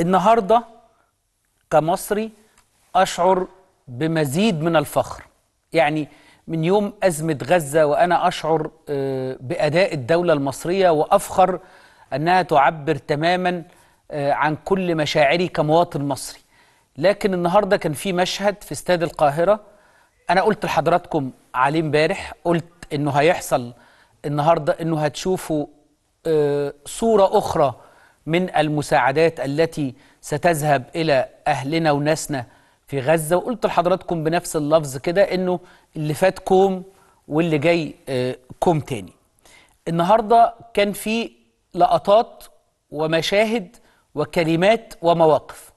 النهارده كمصري اشعر بمزيد من الفخر يعني من يوم ازمه غزه وانا اشعر آه، باداء الدوله المصريه وافخر انها تعبر تماما آه، عن كل مشاعري كمواطن مصري لكن النهارده كان في مشهد في استاد القاهره انا قلت لحضراتكم عليه امبارح قلت انه هيحصل النهارده انه هتشوفوا آه، صوره اخرى من المساعدات التي ستذهب إلى أهلنا وناسنا في غزة وقلت لحضراتكم بنفس اللفظ كده إنه اللي فات كوم واللي جاي آه، كوم تاني النهاردة كان في لقطات ومشاهد وكلمات ومواقف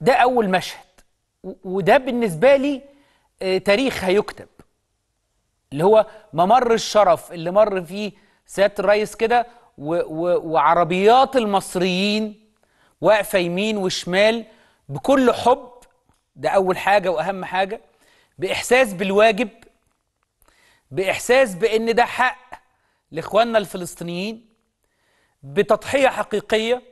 ده أول مشهد وده بالنسبة لي آه، تاريخ هيكتب اللي هو ممر الشرف اللي مر فيه سيادة الرئيس كده و و وعربيات المصريين واقفه يمين وشمال بكل حب ده اول حاجه واهم حاجه باحساس بالواجب باحساس بان ده حق لاخواننا الفلسطينيين بتضحيه حقيقيه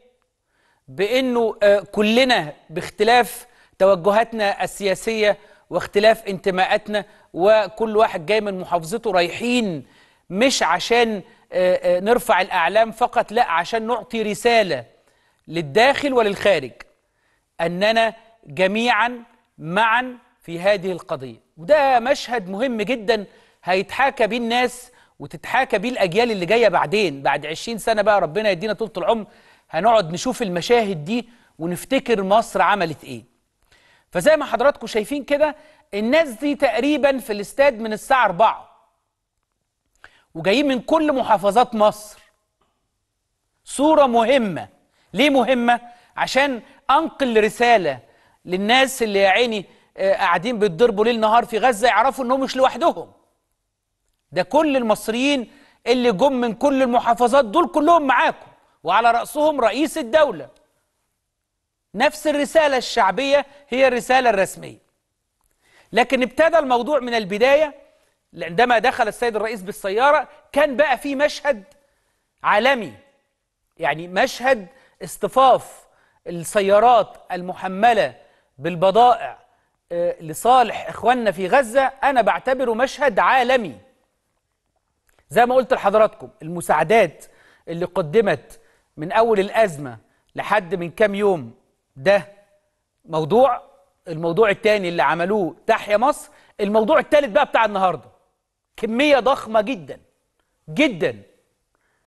بانه آه، كلنا باختلاف توجهاتنا السياسيه واختلاف انتماءاتنا وكل واحد جاي من محافظته رايحين مش عشان آه، آه، نرفع الأعلام فقط لا عشان نعطي رسالة للداخل وللخارج أننا جميعا معا في هذه القضية وده مشهد مهم جدا هيتحاكى بيه الناس وتتحاكى بيه الأجيال اللي جاية بعدين بعد 20 سنة بقى ربنا يدينا طولة العمر هنقعد نشوف المشاهد دي ونفتكر مصر عملت إيه فزي ما حضراتكم شايفين كده الناس دي تقريبا في الاستاد من الساعة 4 وجايين من كل محافظات مصر صورة مهمة ليه مهمة؟ عشان أنقل رسالة للناس اللي يا عيني آه، قاعدين بيتضربوا ليل نهار في غزة يعرفوا إنهم مش لوحدهم ده كل المصريين اللي جم من كل المحافظات دول كلهم معاكم وعلى رأسهم رئيس الدولة نفس الرسالة الشعبية هي الرسالة الرسمية لكن ابتدى الموضوع من البداية عندما دخل السيد الرئيس بالسيارة كان بقى في مشهد عالمي يعني مشهد اصطفاف السيارات المحملة بالبضائع آه، لصالح إخواننا في غزة أنا بعتبره مشهد عالمي زي ما قلت لحضراتكم المساعدات اللي قدمت من أول الأزمة لحد من كام يوم ده موضوع الموضوع الثاني اللي عملوه تحيا مصر الموضوع الثالث بقى بتاع النهارده كمية ضخمة جدا جدا